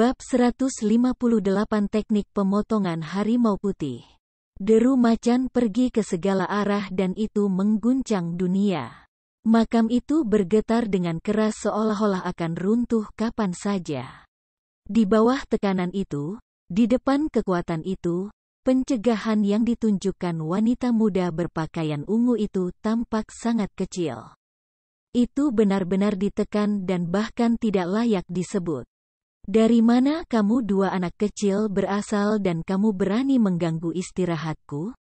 Bab 158 Teknik Pemotongan Harimau Putih Deru macan pergi ke segala arah dan itu mengguncang dunia. Makam itu bergetar dengan keras seolah-olah akan runtuh kapan saja. Di bawah tekanan itu, di depan kekuatan itu, pencegahan yang ditunjukkan wanita muda berpakaian ungu itu tampak sangat kecil. Itu benar-benar ditekan dan bahkan tidak layak disebut. Dari mana kamu dua anak kecil berasal dan kamu berani mengganggu istirahatku?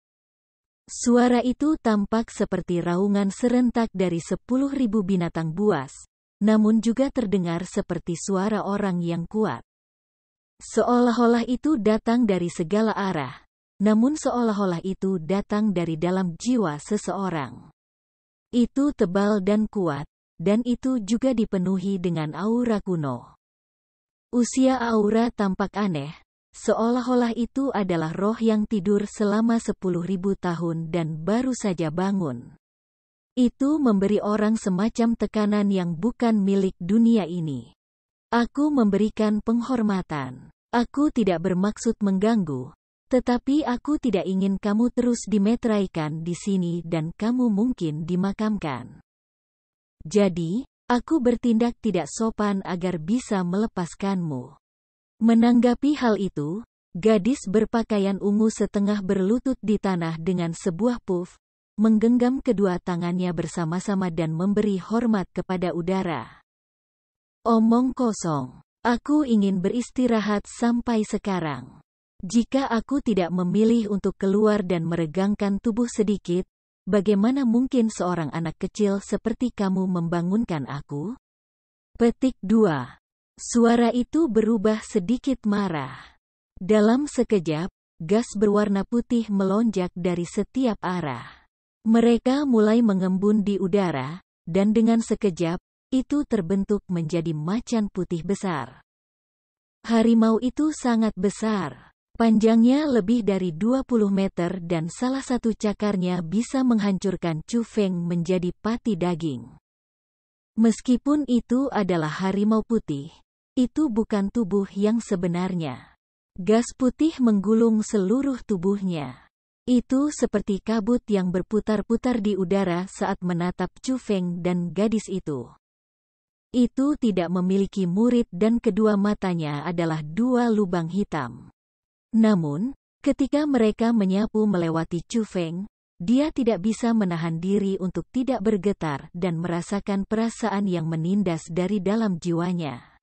Suara itu tampak seperti raungan serentak dari sepuluh ribu binatang buas, namun juga terdengar seperti suara orang yang kuat. Seolah-olah itu datang dari segala arah, namun seolah-olah itu datang dari dalam jiwa seseorang. Itu tebal dan kuat, dan itu juga dipenuhi dengan aura kuno. Usia Aura tampak aneh, seolah-olah itu adalah roh yang tidur selama sepuluh ribu tahun dan baru saja bangun. Itu memberi orang semacam tekanan yang bukan milik dunia ini. Aku memberikan penghormatan. Aku tidak bermaksud mengganggu, tetapi aku tidak ingin kamu terus dimetraikan di sini dan kamu mungkin dimakamkan. Jadi, Aku bertindak tidak sopan agar bisa melepaskanmu. Menanggapi hal itu, gadis berpakaian ungu setengah berlutut di tanah dengan sebuah puff, menggenggam kedua tangannya bersama-sama dan memberi hormat kepada udara. Omong kosong. Aku ingin beristirahat sampai sekarang. Jika aku tidak memilih untuk keluar dan meregangkan tubuh sedikit, Bagaimana mungkin seorang anak kecil seperti kamu membangunkan aku? Petik 2. Suara itu berubah sedikit marah. Dalam sekejap, gas berwarna putih melonjak dari setiap arah. Mereka mulai mengembun di udara, dan dengan sekejap, itu terbentuk menjadi macan putih besar. Harimau itu sangat besar. Panjangnya lebih dari 20 meter dan salah satu cakarnya bisa menghancurkan Chu Feng menjadi pati daging. Meskipun itu adalah harimau putih, itu bukan tubuh yang sebenarnya. Gas putih menggulung seluruh tubuhnya. Itu seperti kabut yang berputar-putar di udara saat menatap Chu Feng dan gadis itu. Itu tidak memiliki murid dan kedua matanya adalah dua lubang hitam. Namun, ketika mereka menyapu melewati Chu Feng, dia tidak bisa menahan diri untuk tidak bergetar dan merasakan perasaan yang menindas dari dalam jiwanya.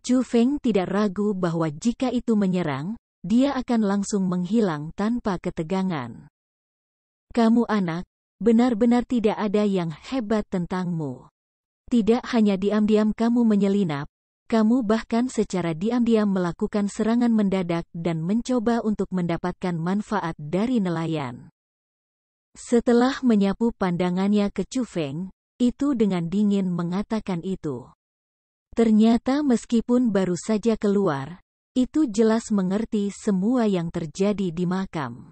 Chu Feng tidak ragu bahwa jika itu menyerang, dia akan langsung menghilang tanpa ketegangan. Kamu anak, benar-benar tidak ada yang hebat tentangmu. Tidak hanya diam-diam kamu menyelinap, kamu bahkan secara diam-diam melakukan serangan mendadak dan mencoba untuk mendapatkan manfaat dari nelayan. Setelah menyapu pandangannya ke Chu Feng, itu dengan dingin mengatakan itu. Ternyata meskipun baru saja keluar, itu jelas mengerti semua yang terjadi di makam.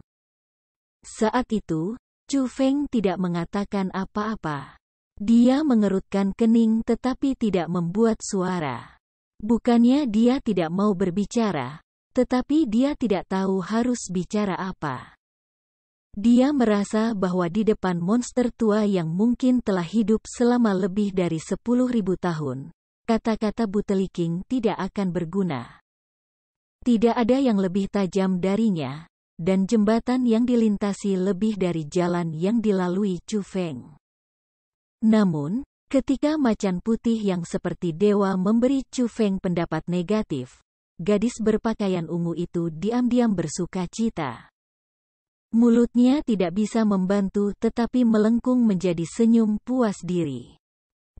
Saat itu, Chu Feng tidak mengatakan apa-apa. Dia mengerutkan kening tetapi tidak membuat suara. Bukannya dia tidak mau berbicara, tetapi dia tidak tahu harus bicara apa. Dia merasa bahwa di depan monster tua yang mungkin telah hidup selama lebih dari sepuluh ribu tahun, kata-kata Buteliking tidak akan berguna. Tidak ada yang lebih tajam darinya, dan jembatan yang dilintasi lebih dari jalan yang dilalui Chu Feng. Namun, Ketika macan putih yang seperti dewa memberi Chu Feng pendapat negatif, gadis berpakaian ungu itu diam-diam bersuka cita. Mulutnya tidak bisa membantu tetapi melengkung menjadi senyum puas diri.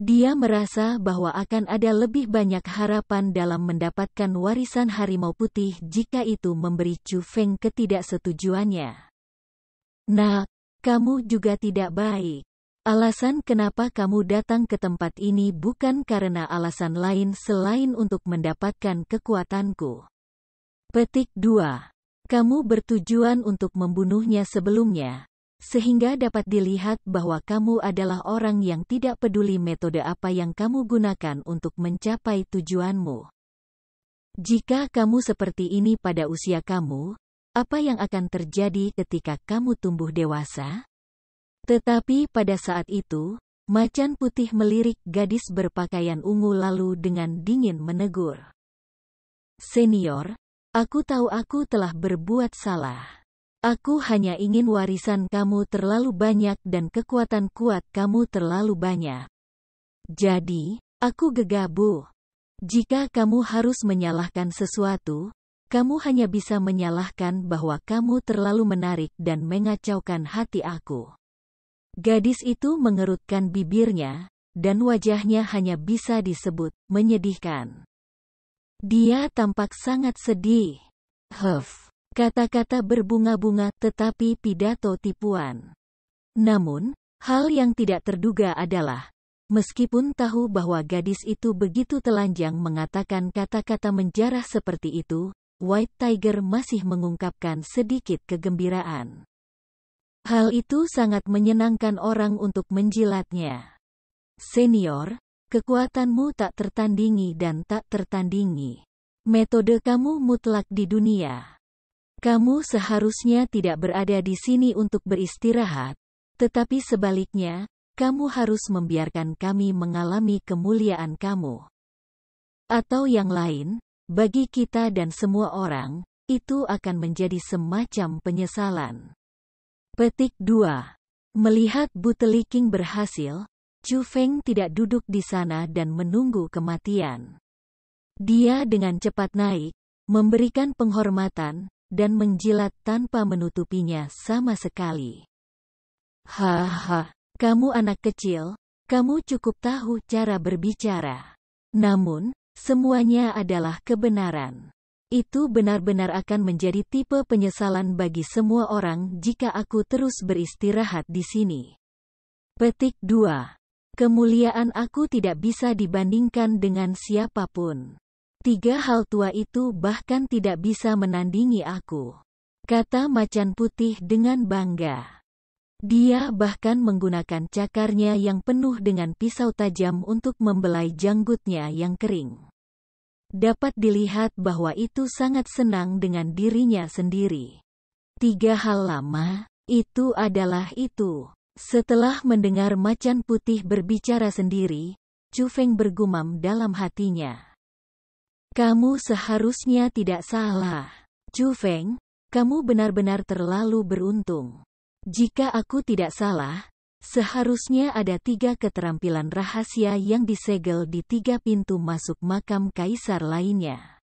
Dia merasa bahwa akan ada lebih banyak harapan dalam mendapatkan warisan harimau putih jika itu memberi Chu Feng ketidaksetujuannya. Nah, kamu juga tidak baik. Alasan kenapa kamu datang ke tempat ini bukan karena alasan lain selain untuk mendapatkan kekuatanku. Petik 2. Kamu bertujuan untuk membunuhnya sebelumnya, sehingga dapat dilihat bahwa kamu adalah orang yang tidak peduli metode apa yang kamu gunakan untuk mencapai tujuanmu. Jika kamu seperti ini pada usia kamu, apa yang akan terjadi ketika kamu tumbuh dewasa? Tetapi pada saat itu, macan putih melirik gadis berpakaian ungu lalu dengan dingin menegur. Senior, aku tahu aku telah berbuat salah. Aku hanya ingin warisan kamu terlalu banyak dan kekuatan kuat kamu terlalu banyak. Jadi, aku gegabah. Jika kamu harus menyalahkan sesuatu, kamu hanya bisa menyalahkan bahwa kamu terlalu menarik dan mengacaukan hati aku. Gadis itu mengerutkan bibirnya, dan wajahnya hanya bisa disebut menyedihkan. Dia tampak sangat sedih. Huff, kata-kata berbunga-bunga tetapi pidato tipuan. Namun, hal yang tidak terduga adalah, meskipun tahu bahwa gadis itu begitu telanjang mengatakan kata-kata menjarah seperti itu, White Tiger masih mengungkapkan sedikit kegembiraan. Hal itu sangat menyenangkan orang untuk menjilatnya. Senior, kekuatanmu tak tertandingi dan tak tertandingi. Metode kamu mutlak di dunia. Kamu seharusnya tidak berada di sini untuk beristirahat, tetapi sebaliknya, kamu harus membiarkan kami mengalami kemuliaan kamu. Atau yang lain, bagi kita dan semua orang, itu akan menjadi semacam penyesalan. Petik 2. Melihat Buteliking berhasil, Chu Feng tidak duduk di sana dan menunggu kematian. Dia dengan cepat naik, memberikan penghormatan, dan menjilat tanpa menutupinya sama sekali. Haha, kamu anak kecil, kamu cukup tahu cara berbicara. Namun, semuanya adalah kebenaran. Itu benar-benar akan menjadi tipe penyesalan bagi semua orang jika aku terus beristirahat di sini. Petik 2. Kemuliaan aku tidak bisa dibandingkan dengan siapapun. Tiga hal tua itu bahkan tidak bisa menandingi aku. Kata macan putih dengan bangga. Dia bahkan menggunakan cakarnya yang penuh dengan pisau tajam untuk membelai janggutnya yang kering dapat dilihat bahwa itu sangat senang dengan dirinya sendiri. Tiga hal lama, itu adalah itu. Setelah mendengar macan putih berbicara sendiri, Chu Feng bergumam dalam hatinya. Kamu seharusnya tidak salah. Chu Feng, kamu benar-benar terlalu beruntung. Jika aku tidak salah, Seharusnya ada tiga keterampilan rahasia yang disegel di tiga pintu masuk makam kaisar lainnya.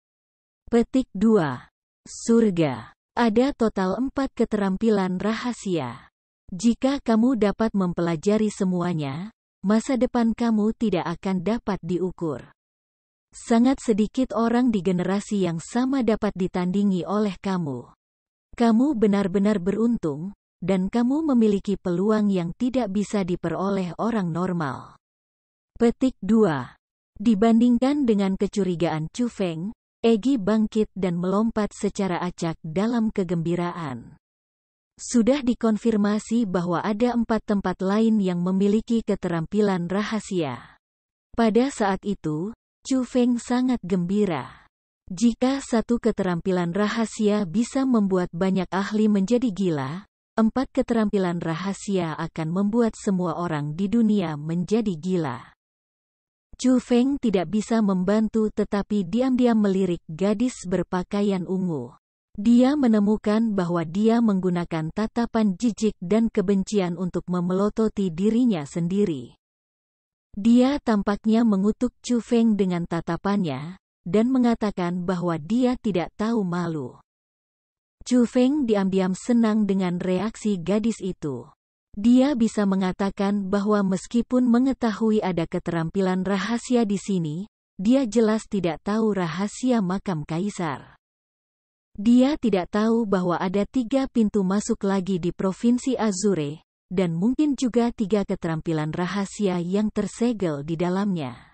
Petik 2. Surga. Ada total empat keterampilan rahasia. Jika kamu dapat mempelajari semuanya, masa depan kamu tidak akan dapat diukur. Sangat sedikit orang di generasi yang sama dapat ditandingi oleh kamu. Kamu benar-benar beruntung, dan kamu memiliki peluang yang tidak bisa diperoleh orang normal. Petik 2. Dibandingkan dengan kecurigaan Chu Feng, Egi bangkit dan melompat secara acak dalam kegembiraan. Sudah dikonfirmasi bahwa ada empat tempat lain yang memiliki keterampilan rahasia. Pada saat itu, Chu Feng sangat gembira. Jika satu keterampilan rahasia bisa membuat banyak ahli menjadi gila, Empat keterampilan rahasia akan membuat semua orang di dunia menjadi gila. Chu Feng tidak bisa membantu tetapi diam-diam melirik gadis berpakaian ungu. Dia menemukan bahwa dia menggunakan tatapan jijik dan kebencian untuk memelototi dirinya sendiri. Dia tampaknya mengutuk Chu Feng dengan tatapannya, dan mengatakan bahwa dia tidak tahu malu. Chu Feng diam-diam senang dengan reaksi gadis itu. Dia bisa mengatakan bahwa meskipun mengetahui ada keterampilan rahasia di sini, dia jelas tidak tahu rahasia makam kaisar. Dia tidak tahu bahwa ada tiga pintu masuk lagi di Provinsi Azure, dan mungkin juga tiga keterampilan rahasia yang tersegel di dalamnya.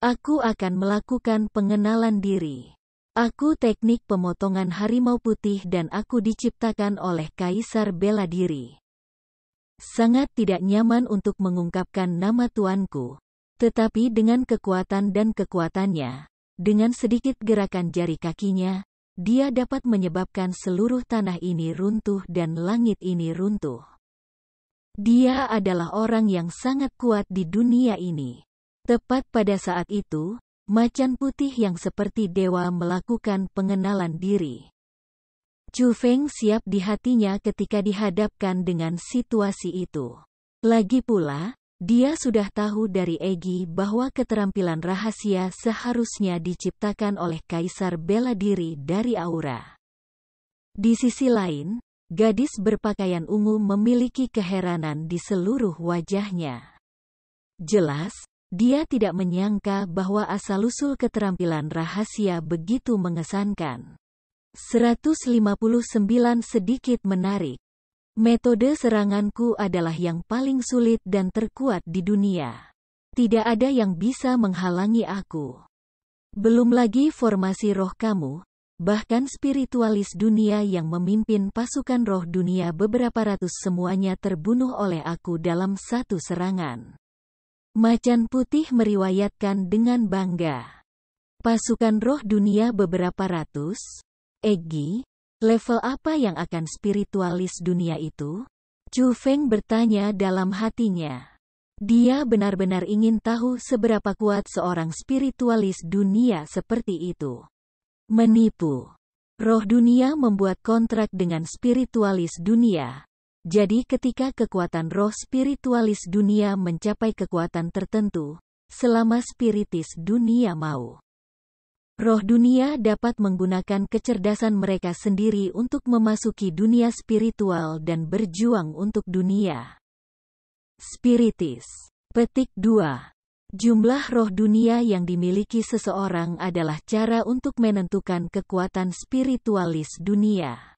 Aku akan melakukan pengenalan diri. Aku teknik pemotongan harimau putih dan aku diciptakan oleh Kaisar bela diri. Sangat tidak nyaman untuk mengungkapkan nama tuanku. Tetapi dengan kekuatan dan kekuatannya, dengan sedikit gerakan jari kakinya, dia dapat menyebabkan seluruh tanah ini runtuh dan langit ini runtuh. Dia adalah orang yang sangat kuat di dunia ini. Tepat pada saat itu, Macan putih yang seperti dewa melakukan pengenalan diri. Chu Feng siap di hatinya ketika dihadapkan dengan situasi itu. Lagi pula, dia sudah tahu dari Egi bahwa keterampilan rahasia seharusnya diciptakan oleh Kaisar bela diri dari aura. Di sisi lain, gadis berpakaian ungu memiliki keheranan di seluruh wajahnya. Jelas, dia tidak menyangka bahwa asal-usul keterampilan rahasia begitu mengesankan. 159 Sedikit menarik. Metode seranganku adalah yang paling sulit dan terkuat di dunia. Tidak ada yang bisa menghalangi aku. Belum lagi formasi roh kamu, bahkan spiritualis dunia yang memimpin pasukan roh dunia beberapa ratus semuanya terbunuh oleh aku dalam satu serangan. Macan Putih meriwayatkan dengan bangga. Pasukan roh dunia beberapa ratus, Egi, level apa yang akan spiritualis dunia itu? Chu Feng bertanya dalam hatinya. Dia benar-benar ingin tahu seberapa kuat seorang spiritualis dunia seperti itu. Menipu. Roh dunia membuat kontrak dengan spiritualis dunia, jadi ketika kekuatan roh spiritualis dunia mencapai kekuatan tertentu, selama spiritis dunia mau. Roh dunia dapat menggunakan kecerdasan mereka sendiri untuk memasuki dunia spiritual dan berjuang untuk dunia. Spiritis. Petik 2. Jumlah roh dunia yang dimiliki seseorang adalah cara untuk menentukan kekuatan spiritualis dunia.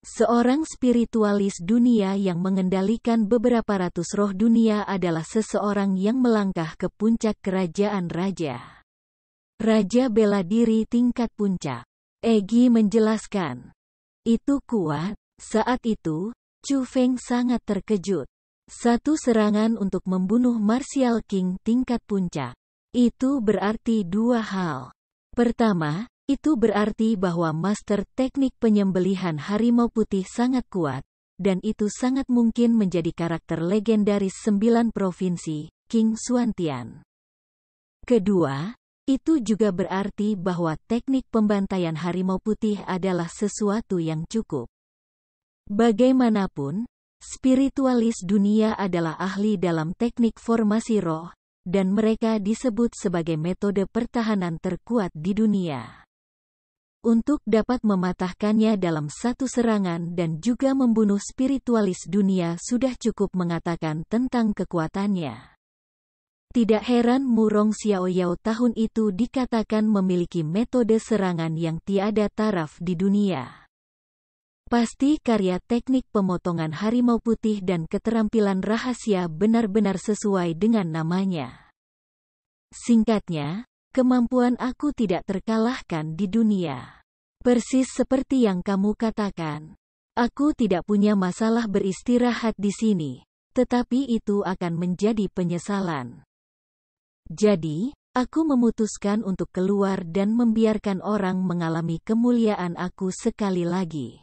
Seorang spiritualis dunia yang mengendalikan beberapa ratus roh dunia adalah seseorang yang melangkah ke puncak kerajaan raja. Raja bela diri tingkat puncak. Egi menjelaskan. Itu kuat. Saat itu, Chu Feng sangat terkejut. Satu serangan untuk membunuh Martial King tingkat puncak. Itu berarti dua hal. Pertama, itu berarti bahwa master teknik penyembelihan harimau putih sangat kuat, dan itu sangat mungkin menjadi karakter legendaris sembilan provinsi, King Suantian. Kedua, itu juga berarti bahwa teknik pembantaian harimau putih adalah sesuatu yang cukup. Bagaimanapun, spiritualis dunia adalah ahli dalam teknik formasi roh, dan mereka disebut sebagai metode pertahanan terkuat di dunia untuk dapat mematahkannya dalam satu serangan dan juga membunuh spiritualis dunia sudah cukup mengatakan tentang kekuatannya. Tidak heran Murong Xiaoyao tahun itu dikatakan memiliki metode serangan yang tiada taraf di dunia. Pasti karya teknik pemotongan harimau putih dan keterampilan rahasia benar-benar sesuai dengan namanya. Singkatnya, kemampuan aku tidak terkalahkan di dunia. Persis seperti yang kamu katakan. Aku tidak punya masalah beristirahat di sini, tetapi itu akan menjadi penyesalan. Jadi, aku memutuskan untuk keluar dan membiarkan orang mengalami kemuliaan aku sekali lagi.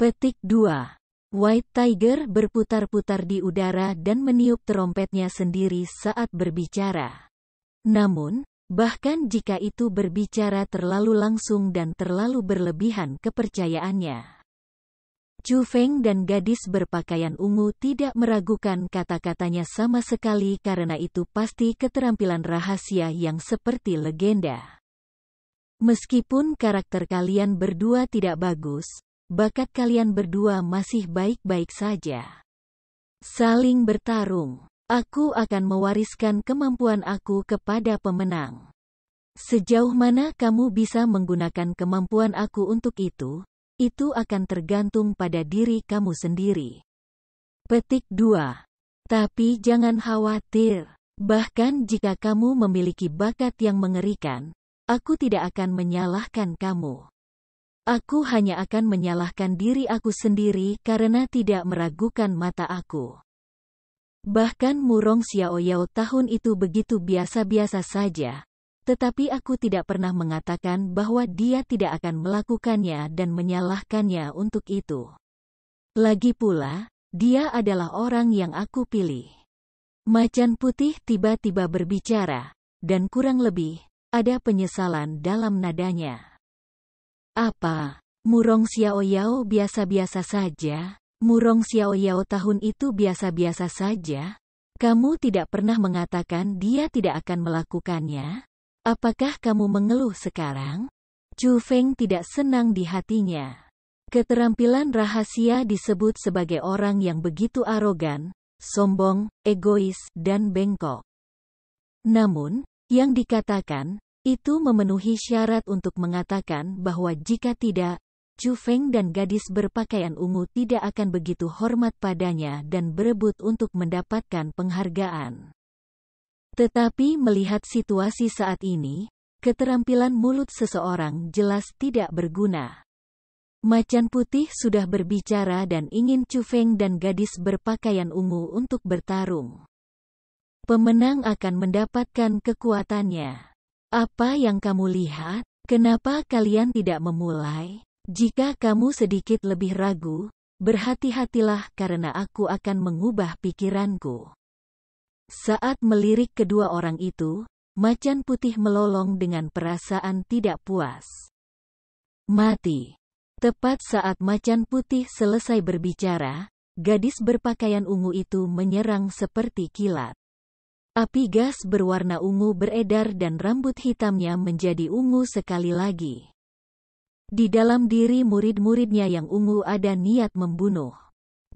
Petik 2. White Tiger berputar-putar di udara dan meniup terompetnya sendiri saat berbicara. Namun, Bahkan jika itu berbicara terlalu langsung dan terlalu berlebihan kepercayaannya. Chu Feng dan gadis berpakaian ungu tidak meragukan kata-katanya sama sekali karena itu pasti keterampilan rahasia yang seperti legenda. Meskipun karakter kalian berdua tidak bagus, bakat kalian berdua masih baik-baik saja. Saling bertarung Aku akan mewariskan kemampuan aku kepada pemenang. Sejauh mana kamu bisa menggunakan kemampuan aku untuk itu, itu akan tergantung pada diri kamu sendiri. Petik 2. Tapi jangan khawatir. Bahkan jika kamu memiliki bakat yang mengerikan, aku tidak akan menyalahkan kamu. Aku hanya akan menyalahkan diri aku sendiri karena tidak meragukan mata aku. Bahkan Murong Xiaoyao tahun itu begitu biasa-biasa saja. Tetapi aku tidak pernah mengatakan bahwa dia tidak akan melakukannya dan menyalahkannya untuk itu. Lagi pula, dia adalah orang yang aku pilih. Macan putih tiba-tiba berbicara, dan kurang lebih, ada penyesalan dalam nadanya. Apa, Murong Xiaoyao biasa-biasa saja? Murong Xiao Yao tahun itu biasa-biasa saja. Kamu tidak pernah mengatakan dia tidak akan melakukannya. Apakah kamu mengeluh sekarang? Chu Feng tidak senang di hatinya. Keterampilan rahasia disebut sebagai orang yang begitu arogan, sombong, egois, dan bengkok. Namun, yang dikatakan, itu memenuhi syarat untuk mengatakan bahwa jika tidak, Chu Feng dan gadis berpakaian ungu tidak akan begitu hormat padanya dan berebut untuk mendapatkan penghargaan. Tetapi melihat situasi saat ini, keterampilan mulut seseorang jelas tidak berguna. Macan putih sudah berbicara dan ingin Chu Feng dan gadis berpakaian ungu untuk bertarung. Pemenang akan mendapatkan kekuatannya. Apa yang kamu lihat? Kenapa kalian tidak memulai? Jika kamu sedikit lebih ragu, berhati-hatilah karena aku akan mengubah pikiranku. Saat melirik kedua orang itu, macan putih melolong dengan perasaan tidak puas. Mati. Tepat saat macan putih selesai berbicara, gadis berpakaian ungu itu menyerang seperti kilat. Api gas berwarna ungu beredar dan rambut hitamnya menjadi ungu sekali lagi. Di dalam diri murid-muridnya yang ungu ada niat membunuh.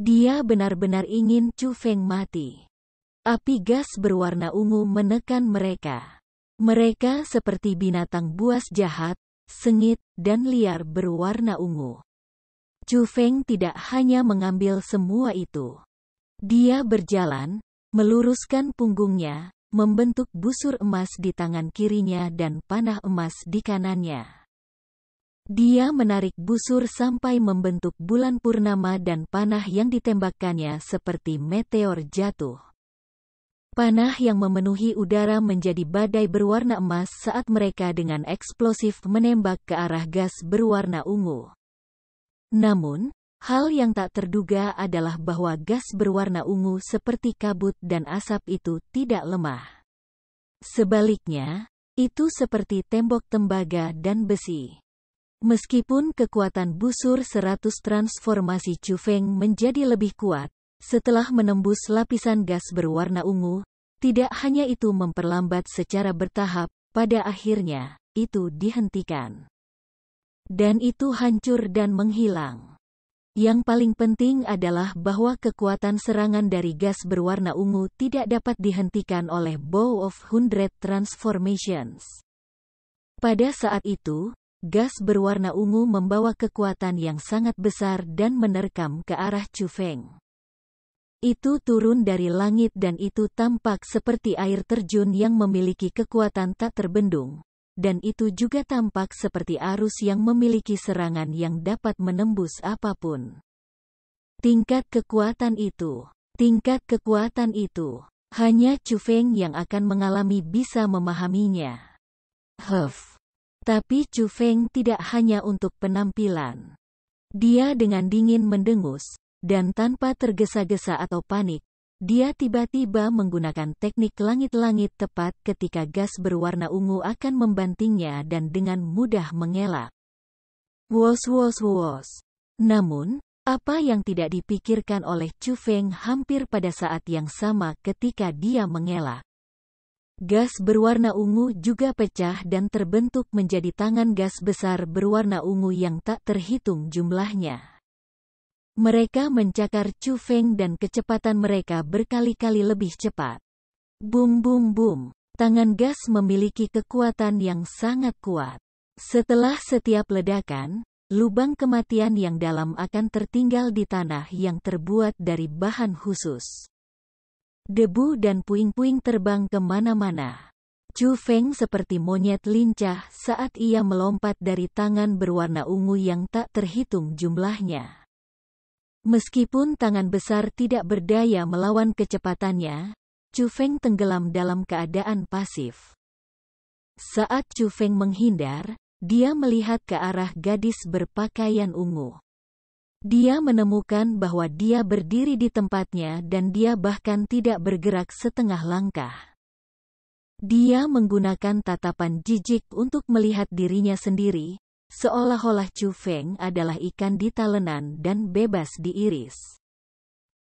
Dia benar-benar ingin Chu Feng mati. Api gas berwarna ungu menekan mereka. Mereka seperti binatang buas jahat, sengit, dan liar berwarna ungu. Chu Feng tidak hanya mengambil semua itu. Dia berjalan, meluruskan punggungnya, membentuk busur emas di tangan kirinya dan panah emas di kanannya. Dia menarik busur sampai membentuk bulan purnama dan panah yang ditembakkannya seperti meteor jatuh. Panah yang memenuhi udara menjadi badai berwarna emas saat mereka dengan eksplosif menembak ke arah gas berwarna ungu. Namun, hal yang tak terduga adalah bahwa gas berwarna ungu seperti kabut dan asap itu tidak lemah. Sebaliknya, itu seperti tembok tembaga dan besi. Meskipun kekuatan busur 100 transformasi Chu Feng menjadi lebih kuat, setelah menembus lapisan gas berwarna ungu, tidak hanya itu memperlambat secara bertahap, pada akhirnya, itu dihentikan. Dan itu hancur dan menghilang. Yang paling penting adalah bahwa kekuatan serangan dari gas berwarna ungu tidak dapat dihentikan oleh Bow of Hundred Transformations. Pada saat itu, Gas berwarna ungu membawa kekuatan yang sangat besar dan menerkam ke arah Chu Feng. Itu turun dari langit dan itu tampak seperti air terjun yang memiliki kekuatan tak terbendung. Dan itu juga tampak seperti arus yang memiliki serangan yang dapat menembus apapun. Tingkat kekuatan itu, tingkat kekuatan itu, hanya Chu Feng yang akan mengalami bisa memahaminya. Huff. Tapi Chu Feng tidak hanya untuk penampilan. Dia dengan dingin mendengus, dan tanpa tergesa-gesa atau panik, dia tiba-tiba menggunakan teknik langit-langit tepat ketika gas berwarna ungu akan membantingnya dan dengan mudah mengelak. Wos wos wos. Namun, apa yang tidak dipikirkan oleh Chu Feng hampir pada saat yang sama ketika dia mengelak. Gas berwarna ungu juga pecah dan terbentuk menjadi tangan gas besar berwarna ungu yang tak terhitung jumlahnya. Mereka mencakar Chu Feng dan kecepatan mereka berkali-kali lebih cepat. Bum bum bum, tangan gas memiliki kekuatan yang sangat kuat. Setelah setiap ledakan, lubang kematian yang dalam akan tertinggal di tanah yang terbuat dari bahan khusus. Debu dan puing-puing terbang kemana-mana. Chu Feng seperti monyet lincah saat ia melompat dari tangan berwarna ungu yang tak terhitung jumlahnya. Meskipun tangan besar tidak berdaya melawan kecepatannya, Chu Feng tenggelam dalam keadaan pasif. Saat Chu Feng menghindar, dia melihat ke arah gadis berpakaian ungu. Dia menemukan bahwa dia berdiri di tempatnya dan dia bahkan tidak bergerak setengah langkah. Dia menggunakan tatapan jijik untuk melihat dirinya sendiri, seolah-olah Chu Feng adalah ikan di talenan dan bebas diiris.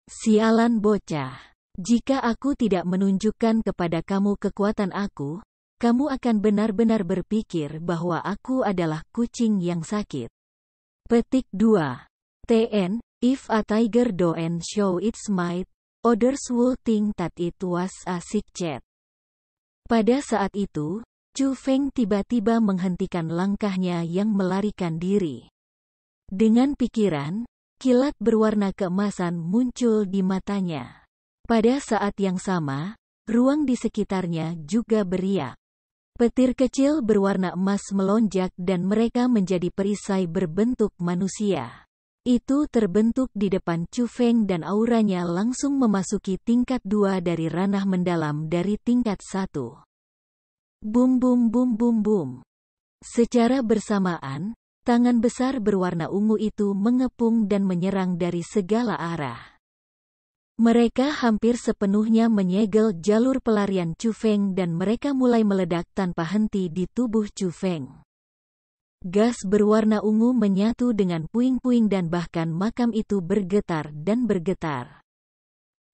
Sialan bocah, jika aku tidak menunjukkan kepada kamu kekuatan aku, kamu akan benar-benar berpikir bahwa aku adalah kucing yang sakit. Petik 2. TN, if a tiger don't show its might, others would think that it was a sick cat. Pada saat itu, Chu Feng tiba-tiba menghentikan langkahnya yang melarikan diri. Dengan pikiran, kilat berwarna keemasan muncul di matanya. Pada saat yang sama, ruang di sekitarnya juga beriak. Petir kecil berwarna emas melonjak dan mereka menjadi perisai berbentuk manusia itu terbentuk di depan Chu Feng dan auranya langsung memasuki tingkat dua dari ranah mendalam dari tingkat satu. Bum bum bum bum bum. Secara bersamaan, tangan besar berwarna ungu itu mengepung dan menyerang dari segala arah. Mereka hampir sepenuhnya menyegel jalur pelarian Chu Feng dan mereka mulai meledak tanpa henti di tubuh Chu Feng. Gas berwarna ungu menyatu dengan puing-puing dan bahkan makam itu bergetar dan bergetar.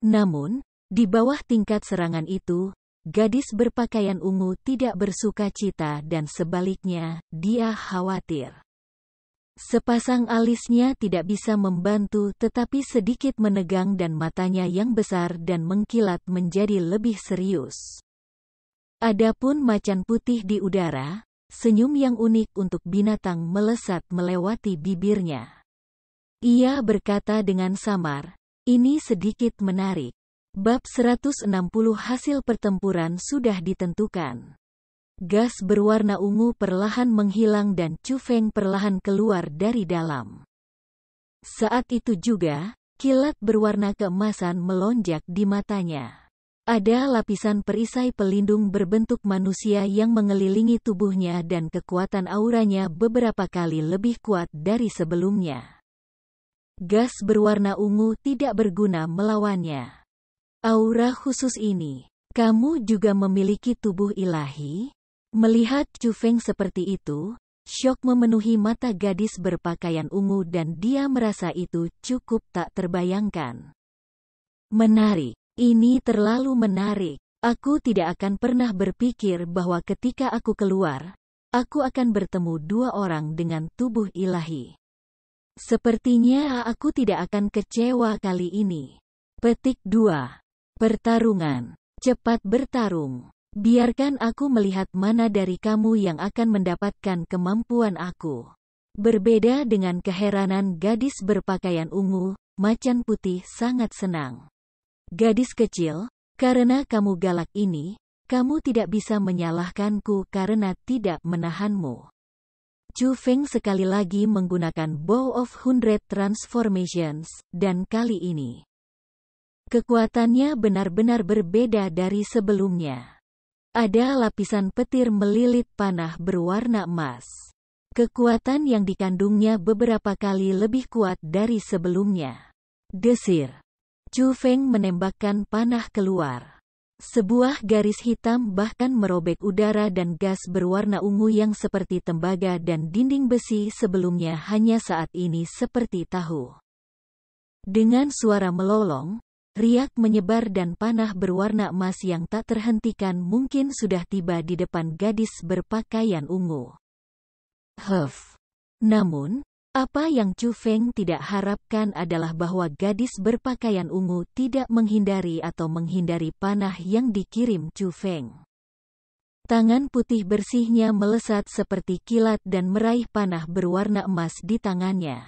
Namun, di bawah tingkat serangan itu, gadis berpakaian ungu tidak bersuka cita dan sebaliknya, dia khawatir. Sepasang alisnya tidak bisa membantu tetapi sedikit menegang dan matanya yang besar dan mengkilat menjadi lebih serius. Adapun macan putih di udara, senyum yang unik untuk binatang melesat melewati bibirnya. Ia berkata dengan samar, ini sedikit menarik. Bab 160 hasil pertempuran sudah ditentukan. Gas berwarna ungu perlahan menghilang dan Chu Feng perlahan keluar dari dalam. Saat itu juga, kilat berwarna keemasan melonjak di matanya. Ada lapisan perisai pelindung berbentuk manusia yang mengelilingi tubuhnya dan kekuatan auranya beberapa kali lebih kuat dari sebelumnya. Gas berwarna ungu tidak berguna melawannya. Aura khusus ini, kamu juga memiliki tubuh ilahi? Melihat Chu Feng seperti itu, syok memenuhi mata gadis berpakaian ungu dan dia merasa itu cukup tak terbayangkan. Menarik. Ini terlalu menarik. Aku tidak akan pernah berpikir bahwa ketika aku keluar, aku akan bertemu dua orang dengan tubuh ilahi. Sepertinya aku tidak akan kecewa kali ini. Petik 2. Pertarungan. Cepat bertarung. Biarkan aku melihat mana dari kamu yang akan mendapatkan kemampuan aku. Berbeda dengan keheranan gadis berpakaian ungu, macan putih sangat senang. Gadis kecil, karena kamu galak ini, kamu tidak bisa menyalahkanku karena tidak menahanmu. Chu Feng sekali lagi menggunakan Bow of Hundred Transformations, dan kali ini, kekuatannya benar-benar berbeda dari sebelumnya. Ada lapisan petir melilit panah berwarna emas. Kekuatan yang dikandungnya beberapa kali lebih kuat dari sebelumnya. Desir, Chu Feng menembakkan panah keluar. Sebuah garis hitam bahkan merobek udara dan gas berwarna ungu yang seperti tembaga dan dinding besi sebelumnya hanya saat ini seperti tahu. Dengan suara melolong, riak menyebar dan panah berwarna emas yang tak terhentikan mungkin sudah tiba di depan gadis berpakaian ungu. Huff. Namun, apa yang Chu Feng tidak harapkan adalah bahwa gadis berpakaian ungu tidak menghindari atau menghindari panah yang dikirim Chu Feng. Tangan putih bersihnya melesat seperti kilat dan meraih panah berwarna emas di tangannya.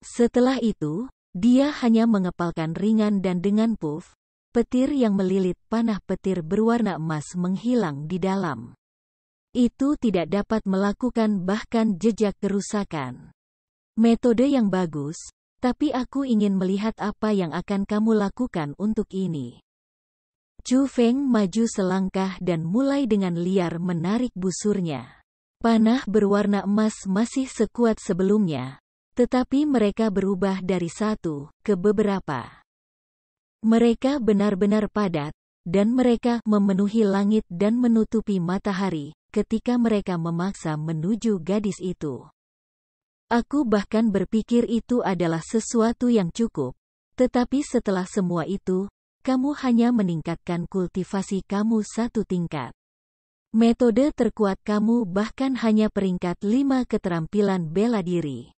Setelah itu, dia hanya mengepalkan ringan dan dengan puff, petir yang melilit panah petir berwarna emas menghilang di dalam itu tidak dapat melakukan bahkan jejak kerusakan. Metode yang bagus, tapi aku ingin melihat apa yang akan kamu lakukan untuk ini. Chu Feng maju selangkah dan mulai dengan liar menarik busurnya. Panah berwarna emas masih sekuat sebelumnya, tetapi mereka berubah dari satu ke beberapa. Mereka benar-benar padat, dan mereka memenuhi langit dan menutupi matahari, ketika mereka memaksa menuju gadis itu. Aku bahkan berpikir itu adalah sesuatu yang cukup. Tetapi setelah semua itu, kamu hanya meningkatkan kultivasi kamu satu tingkat. Metode terkuat kamu bahkan hanya peringkat lima keterampilan bela diri.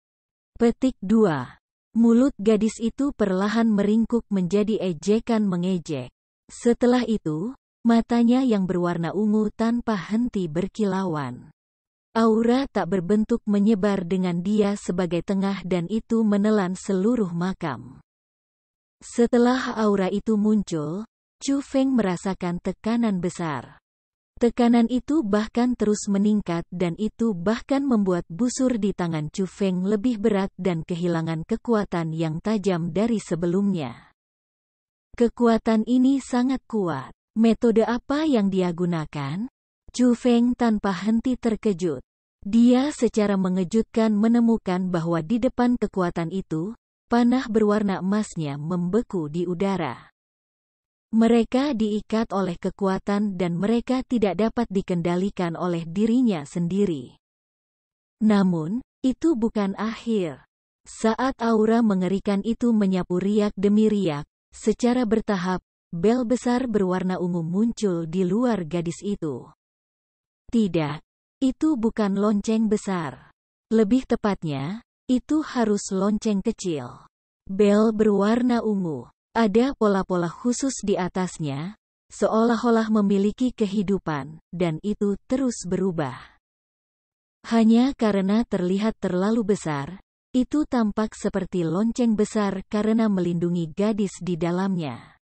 Petik 2. Mulut gadis itu perlahan meringkuk menjadi ejekan mengejek. Setelah itu, Matanya yang berwarna ungu tanpa henti berkilauan. Aura tak berbentuk menyebar dengan dia sebagai tengah dan itu menelan seluruh makam. Setelah aura itu muncul, Chu Feng merasakan tekanan besar. Tekanan itu bahkan terus meningkat dan itu bahkan membuat busur di tangan Chu Feng lebih berat dan kehilangan kekuatan yang tajam dari sebelumnya. Kekuatan ini sangat kuat. Metode apa yang dia gunakan? Chu Feng tanpa henti terkejut. Dia secara mengejutkan menemukan bahwa di depan kekuatan itu, panah berwarna emasnya membeku di udara. Mereka diikat oleh kekuatan dan mereka tidak dapat dikendalikan oleh dirinya sendiri. Namun, itu bukan akhir. Saat aura mengerikan itu menyapu riak demi riak, secara bertahap Bel besar berwarna ungu muncul di luar gadis itu. Tidak, itu bukan lonceng besar. Lebih tepatnya, itu harus lonceng kecil. Bel berwarna ungu. Ada pola-pola khusus di atasnya, seolah-olah memiliki kehidupan, dan itu terus berubah. Hanya karena terlihat terlalu besar, itu tampak seperti lonceng besar karena melindungi gadis di dalamnya.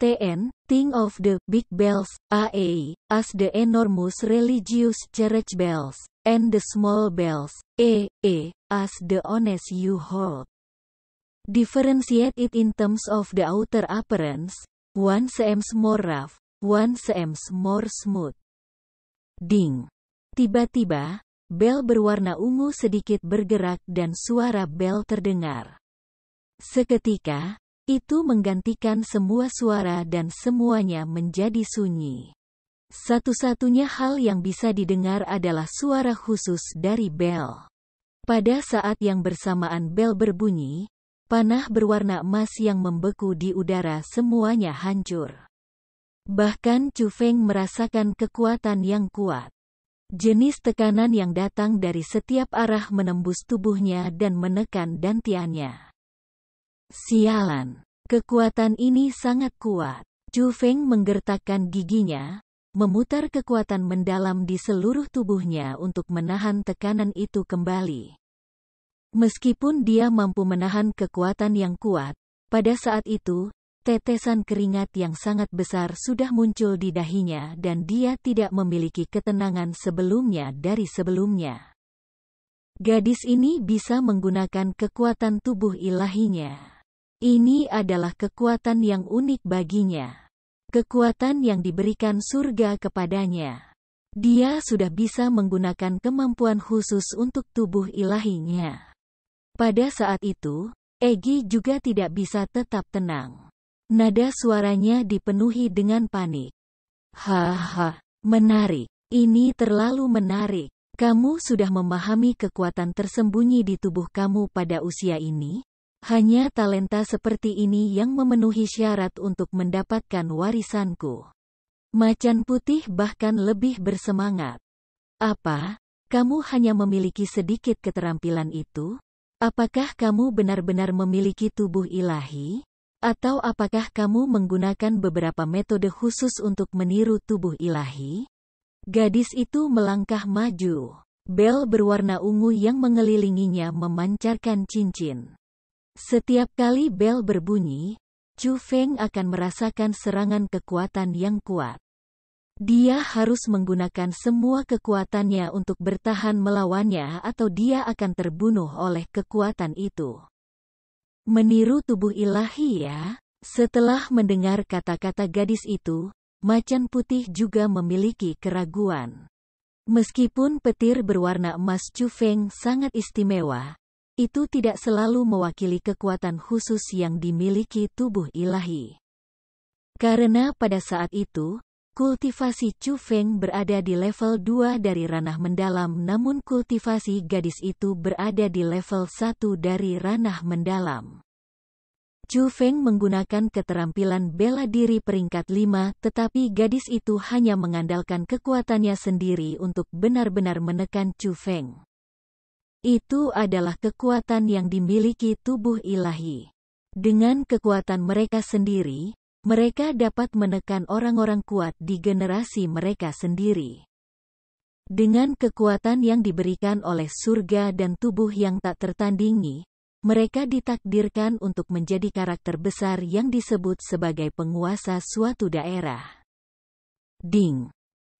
TN, thing of the Big Bells, A.A., as the enormous religious church bells, and the small bells, e as the honest you hold. Differentiate it in terms of the outer appearance, one seems more rough, one seems more smooth. Ding. Tiba-tiba, bel berwarna ungu sedikit bergerak dan suara bel terdengar. Seketika, itu menggantikan semua suara dan semuanya menjadi sunyi. Satu-satunya hal yang bisa didengar adalah suara khusus dari bel. Pada saat yang bersamaan bel berbunyi, panah berwarna emas yang membeku di udara semuanya hancur. Bahkan Chu Feng merasakan kekuatan yang kuat. Jenis tekanan yang datang dari setiap arah menembus tubuhnya dan menekan dantiannya. Sialan, kekuatan ini sangat kuat. Chu Feng menggertakkan giginya, memutar kekuatan mendalam di seluruh tubuhnya untuk menahan tekanan itu kembali. Meskipun dia mampu menahan kekuatan yang kuat, pada saat itu, tetesan keringat yang sangat besar sudah muncul di dahinya dan dia tidak memiliki ketenangan sebelumnya dari sebelumnya. Gadis ini bisa menggunakan kekuatan tubuh ilahinya. Ini adalah kekuatan yang unik baginya. Kekuatan yang diberikan surga kepadanya. Dia sudah bisa menggunakan kemampuan khusus untuk tubuh ilahinya. Pada saat itu, Egi juga tidak bisa tetap tenang. Nada suaranya dipenuhi dengan panik. Haha, menarik. Ini terlalu menarik. Kamu sudah memahami kekuatan tersembunyi di tubuh kamu pada usia ini? Hanya talenta seperti ini yang memenuhi syarat untuk mendapatkan warisanku. Macan putih bahkan lebih bersemangat. Apa? Kamu hanya memiliki sedikit keterampilan itu? Apakah kamu benar-benar memiliki tubuh ilahi? Atau apakah kamu menggunakan beberapa metode khusus untuk meniru tubuh ilahi? Gadis itu melangkah maju. Bel berwarna ungu yang mengelilinginya memancarkan cincin. Setiap kali bel berbunyi, Chu Feng akan merasakan serangan kekuatan yang kuat. Dia harus menggunakan semua kekuatannya untuk bertahan melawannya atau dia akan terbunuh oleh kekuatan itu. Meniru tubuh ilahi ya. Setelah mendengar kata-kata gadis itu, macan putih juga memiliki keraguan. Meskipun petir berwarna emas Chu Feng sangat istimewa, itu tidak selalu mewakili kekuatan khusus yang dimiliki tubuh ilahi. Karena pada saat itu, kultivasi Chu Feng berada di level 2 dari ranah mendalam namun kultivasi gadis itu berada di level 1 dari ranah mendalam. Chu Feng menggunakan keterampilan bela diri peringkat 5 tetapi gadis itu hanya mengandalkan kekuatannya sendiri untuk benar-benar menekan Chu Feng. Itu adalah kekuatan yang dimiliki tubuh ilahi. Dengan kekuatan mereka sendiri, mereka dapat menekan orang-orang kuat di generasi mereka sendiri. Dengan kekuatan yang diberikan oleh surga dan tubuh yang tak tertandingi, mereka ditakdirkan untuk menjadi karakter besar yang disebut sebagai penguasa suatu daerah. Ding.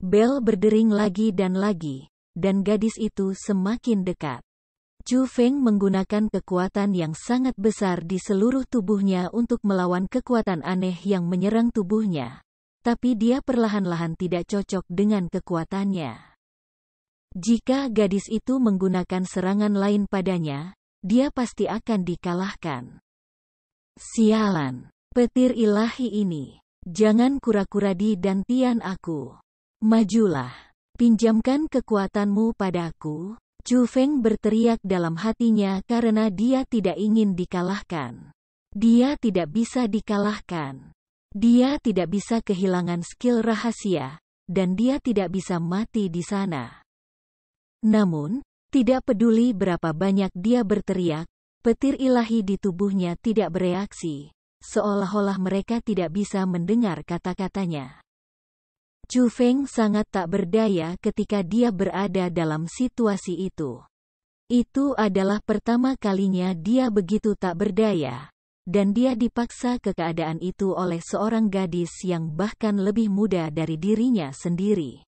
Bel berdering lagi dan lagi, dan gadis itu semakin dekat. Chu Feng menggunakan kekuatan yang sangat besar di seluruh tubuhnya untuk melawan kekuatan aneh yang menyerang tubuhnya. Tapi dia perlahan-lahan tidak cocok dengan kekuatannya. Jika gadis itu menggunakan serangan lain padanya, dia pasti akan dikalahkan. Sialan, petir ilahi ini. Jangan kura-kura di dantian aku. Majulah, pinjamkan kekuatanmu padaku, Chu Feng berteriak dalam hatinya karena dia tidak ingin dikalahkan. Dia tidak bisa dikalahkan. Dia tidak bisa kehilangan skill rahasia, dan dia tidak bisa mati di sana. Namun, tidak peduli berapa banyak dia berteriak, petir ilahi di tubuhnya tidak bereaksi, seolah-olah mereka tidak bisa mendengar kata-katanya. Chu Feng sangat tak berdaya ketika dia berada dalam situasi itu. Itu adalah pertama kalinya dia begitu tak berdaya, dan dia dipaksa ke keadaan itu oleh seorang gadis yang bahkan lebih muda dari dirinya sendiri.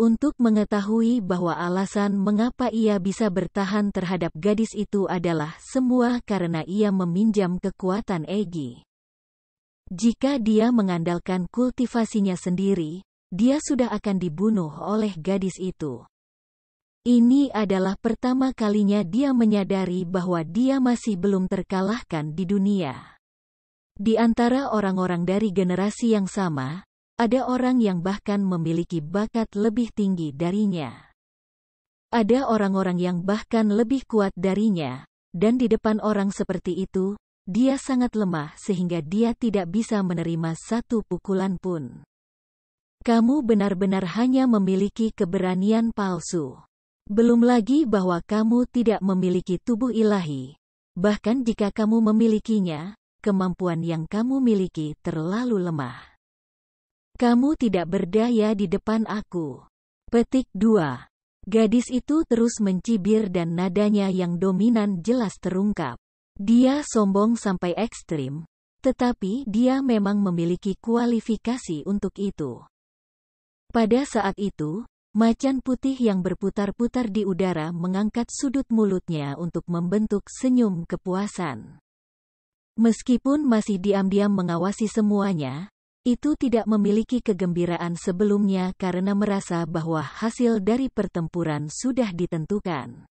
Untuk mengetahui bahwa alasan mengapa ia bisa bertahan terhadap gadis itu adalah semua karena ia meminjam kekuatan Egi. Jika dia mengandalkan kultivasinya sendiri, dia sudah akan dibunuh oleh gadis itu. Ini adalah pertama kalinya dia menyadari bahwa dia masih belum terkalahkan di dunia. Di antara orang-orang dari generasi yang sama, ada orang yang bahkan memiliki bakat lebih tinggi darinya. Ada orang-orang yang bahkan lebih kuat darinya, dan di depan orang seperti itu, dia sangat lemah sehingga dia tidak bisa menerima satu pukulan pun. Kamu benar-benar hanya memiliki keberanian palsu. Belum lagi bahwa kamu tidak memiliki tubuh ilahi. Bahkan jika kamu memilikinya, kemampuan yang kamu miliki terlalu lemah. Kamu tidak berdaya di depan aku. Petik 2. Gadis itu terus mencibir dan nadanya yang dominan jelas terungkap. Dia sombong sampai ekstrim, tetapi dia memang memiliki kualifikasi untuk itu. Pada saat itu, macan putih yang berputar-putar di udara mengangkat sudut mulutnya untuk membentuk senyum kepuasan. Meskipun masih diam-diam mengawasi semuanya, itu tidak memiliki kegembiraan sebelumnya karena merasa bahwa hasil dari pertempuran sudah ditentukan.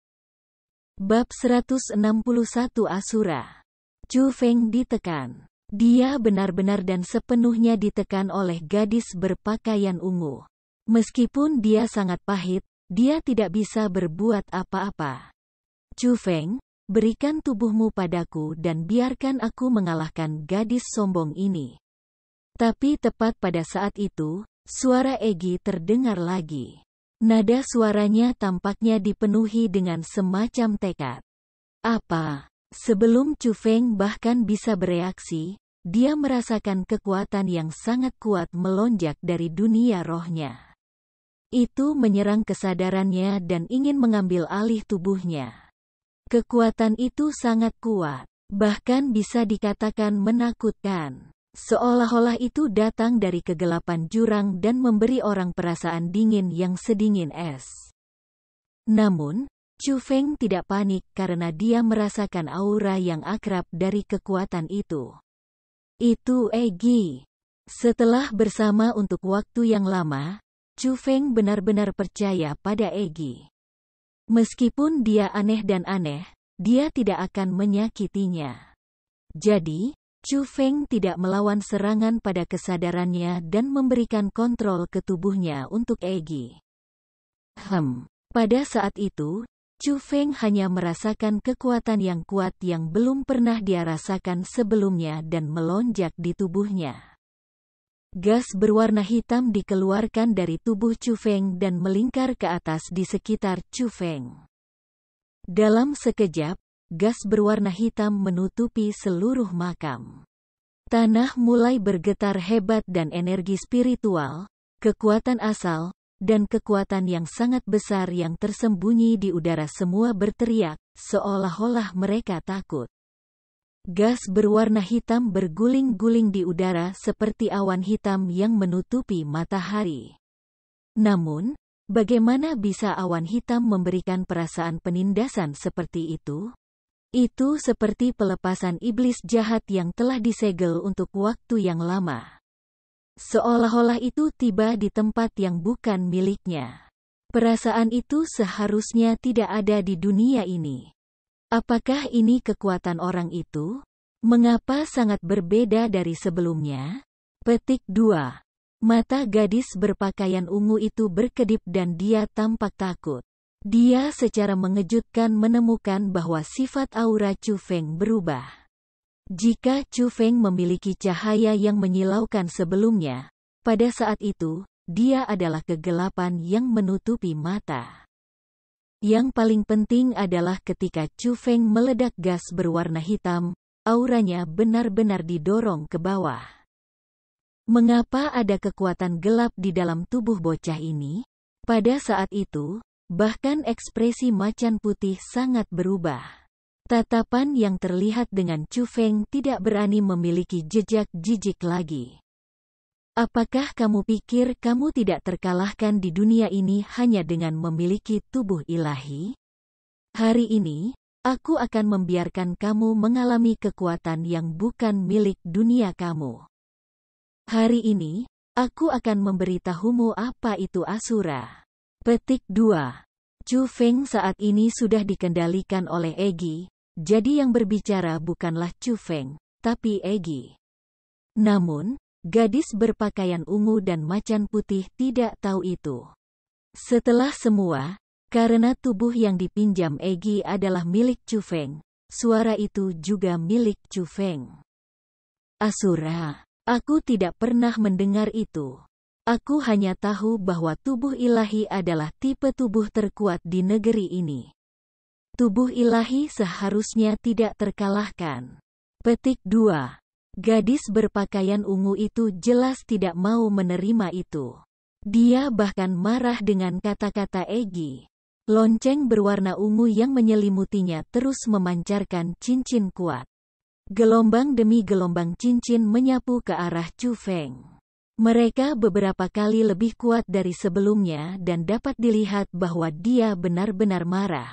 Bab 161 Asura. Chu Feng ditekan. Dia benar-benar dan sepenuhnya ditekan oleh gadis berpakaian ungu. Meskipun dia sangat pahit, dia tidak bisa berbuat apa-apa. Chu Feng, berikan tubuhmu padaku dan biarkan aku mengalahkan gadis sombong ini. Tapi tepat pada saat itu, suara Egi terdengar lagi. Nada suaranya tampaknya dipenuhi dengan semacam tekad. Apa? Sebelum Chu Feng bahkan bisa bereaksi, dia merasakan kekuatan yang sangat kuat melonjak dari dunia rohnya. Itu menyerang kesadarannya dan ingin mengambil alih tubuhnya. Kekuatan itu sangat kuat, bahkan bisa dikatakan menakutkan. Seolah-olah itu datang dari kegelapan jurang dan memberi orang perasaan dingin yang sedingin es. Namun, Chu Feng tidak panik karena dia merasakan aura yang akrab dari kekuatan itu. Itu Egi. Setelah bersama untuk waktu yang lama, Chu Feng benar-benar percaya pada Egi. Meskipun dia aneh dan aneh, dia tidak akan menyakitinya. Jadi, Chu Feng tidak melawan serangan pada kesadarannya dan memberikan kontrol ke tubuhnya untuk Egi. Hem. Pada saat itu, Chu Feng hanya merasakan kekuatan yang kuat yang belum pernah dia rasakan sebelumnya dan melonjak di tubuhnya. Gas berwarna hitam dikeluarkan dari tubuh Chu Feng dan melingkar ke atas di sekitar Chu Feng. Dalam sekejap, gas berwarna hitam menutupi seluruh makam. Tanah mulai bergetar hebat dan energi spiritual, kekuatan asal, dan kekuatan yang sangat besar yang tersembunyi di udara semua berteriak, seolah-olah mereka takut. Gas berwarna hitam berguling-guling di udara seperti awan hitam yang menutupi matahari. Namun, bagaimana bisa awan hitam memberikan perasaan penindasan seperti itu? Itu seperti pelepasan iblis jahat yang telah disegel untuk waktu yang lama. Seolah-olah itu tiba di tempat yang bukan miliknya. Perasaan itu seharusnya tidak ada di dunia ini. Apakah ini kekuatan orang itu? Mengapa sangat berbeda dari sebelumnya? Petik 2. Mata gadis berpakaian ungu itu berkedip dan dia tampak takut. Dia secara mengejutkan menemukan bahwa sifat aura Chu Feng berubah. Jika Chu Feng memiliki cahaya yang menyilaukan sebelumnya, pada saat itu, dia adalah kegelapan yang menutupi mata. Yang paling penting adalah ketika Chu Feng meledak gas berwarna hitam, auranya benar-benar didorong ke bawah. Mengapa ada kekuatan gelap di dalam tubuh bocah ini? Pada saat itu, Bahkan ekspresi macan putih sangat berubah. Tatapan yang terlihat dengan Chu Feng tidak berani memiliki jejak jijik lagi. Apakah kamu pikir kamu tidak terkalahkan di dunia ini hanya dengan memiliki tubuh ilahi? Hari ini, aku akan membiarkan kamu mengalami kekuatan yang bukan milik dunia kamu. Hari ini, aku akan memberitahumu apa itu Asura. Petik 2. Chu Feng saat ini sudah dikendalikan oleh Egi, jadi yang berbicara bukanlah Chu Feng, tapi Egi. Namun, gadis berpakaian ungu dan macan putih tidak tahu itu. Setelah semua, karena tubuh yang dipinjam Egi adalah milik Chu Feng, suara itu juga milik Chu Feng. Asura, aku tidak pernah mendengar itu. Aku hanya tahu bahwa tubuh ilahi adalah tipe tubuh terkuat di negeri ini. Tubuh ilahi seharusnya tidak terkalahkan. Petik 2. Gadis berpakaian ungu itu jelas tidak mau menerima itu. Dia bahkan marah dengan kata-kata Egi. Lonceng berwarna ungu yang menyelimutinya terus memancarkan cincin kuat. Gelombang demi gelombang cincin menyapu ke arah Chu Feng. Mereka beberapa kali lebih kuat dari sebelumnya dan dapat dilihat bahwa dia benar-benar marah.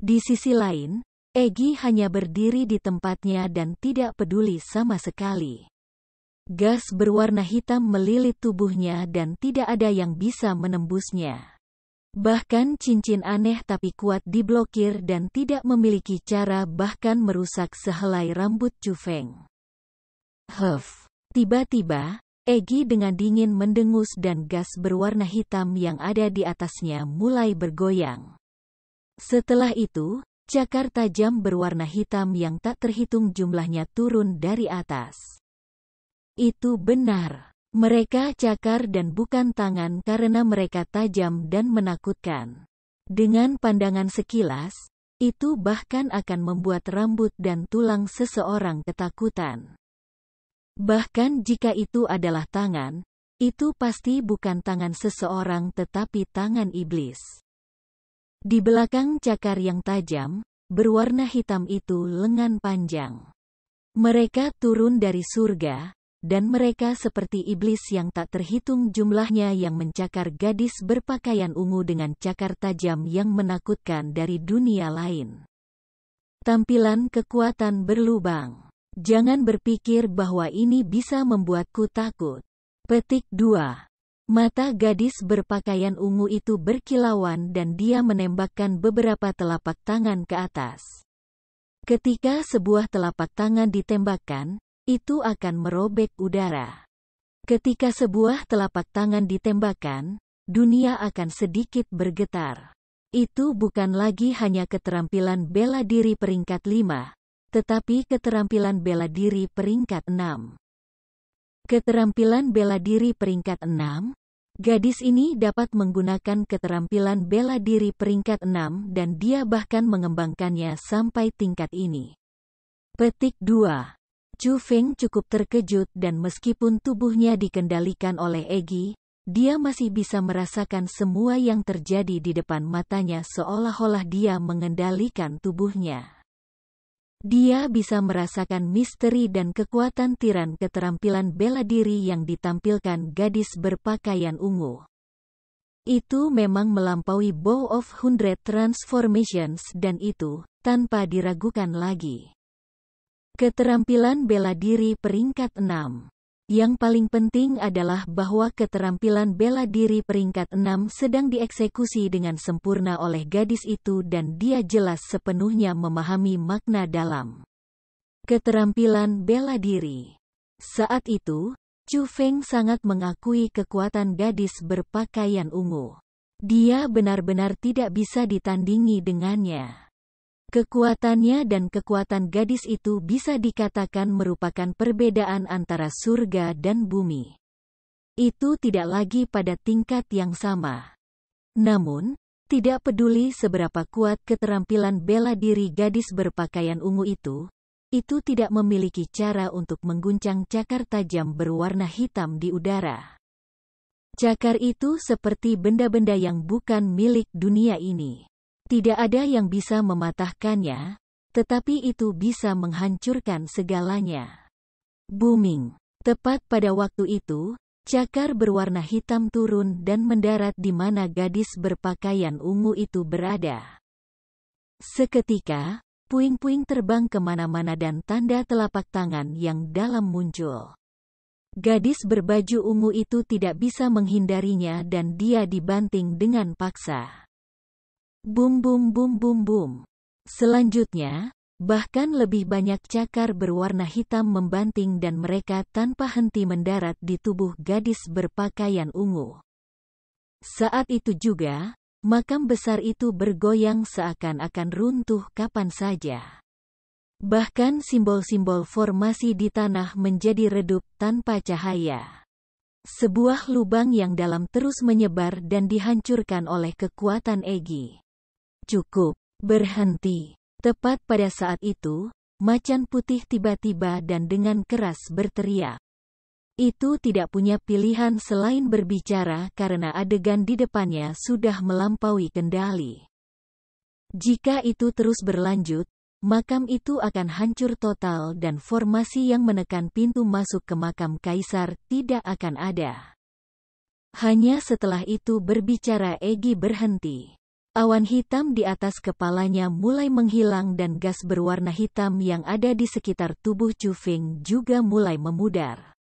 Di sisi lain, Egi hanya berdiri di tempatnya dan tidak peduli sama sekali. Gas berwarna hitam melilit tubuhnya dan tidak ada yang bisa menembusnya. Bahkan cincin aneh tapi kuat diblokir dan tidak memiliki cara bahkan merusak sehelai rambut Chu Feng. Huff. Tiba-tiba, Egi dengan dingin mendengus dan gas berwarna hitam yang ada di atasnya mulai bergoyang. Setelah itu, cakar tajam berwarna hitam yang tak terhitung jumlahnya turun dari atas. Itu benar. Mereka cakar dan bukan tangan karena mereka tajam dan menakutkan. Dengan pandangan sekilas, itu bahkan akan membuat rambut dan tulang seseorang ketakutan. Bahkan jika itu adalah tangan, itu pasti bukan tangan seseorang tetapi tangan iblis. Di belakang cakar yang tajam, berwarna hitam itu lengan panjang. Mereka turun dari surga, dan mereka seperti iblis yang tak terhitung jumlahnya yang mencakar gadis berpakaian ungu dengan cakar tajam yang menakutkan dari dunia lain. Tampilan kekuatan berlubang Jangan berpikir bahwa ini bisa membuatku takut. Petik 2. Mata gadis berpakaian ungu itu berkilauan dan dia menembakkan beberapa telapak tangan ke atas. Ketika sebuah telapak tangan ditembakkan, itu akan merobek udara. Ketika sebuah telapak tangan ditembakkan, dunia akan sedikit bergetar. Itu bukan lagi hanya keterampilan bela diri peringkat 5, tetapi keterampilan bela diri peringkat 6. Keterampilan bela diri peringkat 6, gadis ini dapat menggunakan keterampilan bela diri peringkat 6 dan dia bahkan mengembangkannya sampai tingkat ini. Petik 2. Chu Feng cukup terkejut dan meskipun tubuhnya dikendalikan oleh Egi, dia masih bisa merasakan semua yang terjadi di depan matanya seolah-olah dia mengendalikan tubuhnya. Dia bisa merasakan misteri dan kekuatan tiran keterampilan bela diri yang ditampilkan gadis berpakaian ungu. Itu memang melampaui Bow of Hundred Transformations dan itu, tanpa diragukan lagi. Keterampilan bela diri peringkat 6 yang paling penting adalah bahwa keterampilan bela diri peringkat 6 sedang dieksekusi dengan sempurna oleh gadis itu dan dia jelas sepenuhnya memahami makna dalam keterampilan bela diri. Saat itu, Chu Feng sangat mengakui kekuatan gadis berpakaian ungu. Dia benar-benar tidak bisa ditandingi dengannya. Kekuatannya dan kekuatan gadis itu bisa dikatakan merupakan perbedaan antara surga dan bumi. Itu tidak lagi pada tingkat yang sama. Namun, tidak peduli seberapa kuat keterampilan bela diri gadis berpakaian ungu itu, itu tidak memiliki cara untuk mengguncang cakar tajam berwarna hitam di udara. Cakar itu seperti benda-benda yang bukan milik dunia ini. Tidak ada yang bisa mematahkannya, tetapi itu bisa menghancurkan segalanya. Booming. Tepat pada waktu itu, cakar berwarna hitam turun dan mendarat di mana gadis berpakaian ungu itu berada. Seketika, puing-puing terbang kemana-mana dan tanda telapak tangan yang dalam muncul. Gadis berbaju ungu itu tidak bisa menghindarinya dan dia dibanting dengan paksa. Bum bum bum bum bum. Selanjutnya, bahkan lebih banyak cakar berwarna hitam membanting dan mereka tanpa henti mendarat di tubuh gadis berpakaian ungu. Saat itu juga, makam besar itu bergoyang seakan-akan runtuh kapan saja. Bahkan simbol-simbol formasi di tanah menjadi redup tanpa cahaya. Sebuah lubang yang dalam terus menyebar dan dihancurkan oleh kekuatan Egi. Cukup. Berhenti. Tepat pada saat itu, macan putih tiba-tiba dan dengan keras berteriak. Itu tidak punya pilihan selain berbicara karena adegan di depannya sudah melampaui kendali. Jika itu terus berlanjut, makam itu akan hancur total dan formasi yang menekan pintu masuk ke makam kaisar tidak akan ada. Hanya setelah itu berbicara Egi berhenti. Awan hitam di atas kepalanya mulai menghilang dan gas berwarna hitam yang ada di sekitar tubuh Chu Feng juga mulai memudar.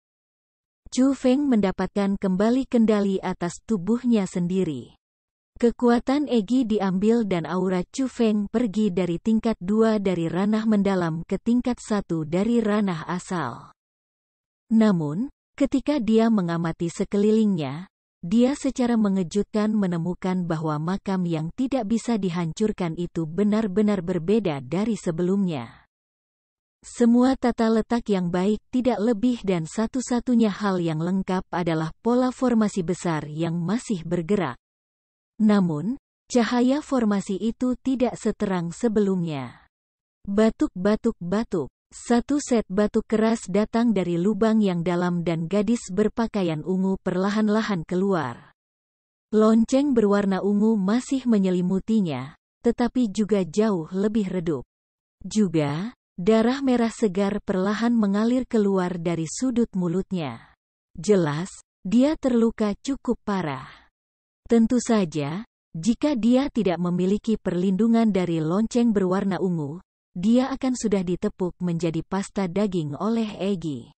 Chu Feng mendapatkan kembali kendali atas tubuhnya sendiri. Kekuatan Egi diambil dan aura Chu Feng pergi dari tingkat dua dari ranah mendalam ke tingkat satu dari ranah asal. Namun, ketika dia mengamati sekelilingnya, dia secara mengejutkan menemukan bahwa makam yang tidak bisa dihancurkan itu benar-benar berbeda dari sebelumnya. Semua tata letak yang baik tidak lebih dan satu-satunya hal yang lengkap adalah pola formasi besar yang masih bergerak. Namun, cahaya formasi itu tidak seterang sebelumnya. Batuk-batuk-batuk. Satu set batu keras datang dari lubang yang dalam dan gadis berpakaian ungu perlahan-lahan keluar. Lonceng berwarna ungu masih menyelimutinya, tetapi juga jauh lebih redup. Juga, darah merah segar perlahan mengalir keluar dari sudut mulutnya. Jelas, dia terluka cukup parah. Tentu saja, jika dia tidak memiliki perlindungan dari lonceng berwarna ungu, dia akan sudah ditepuk menjadi pasta daging oleh Egi.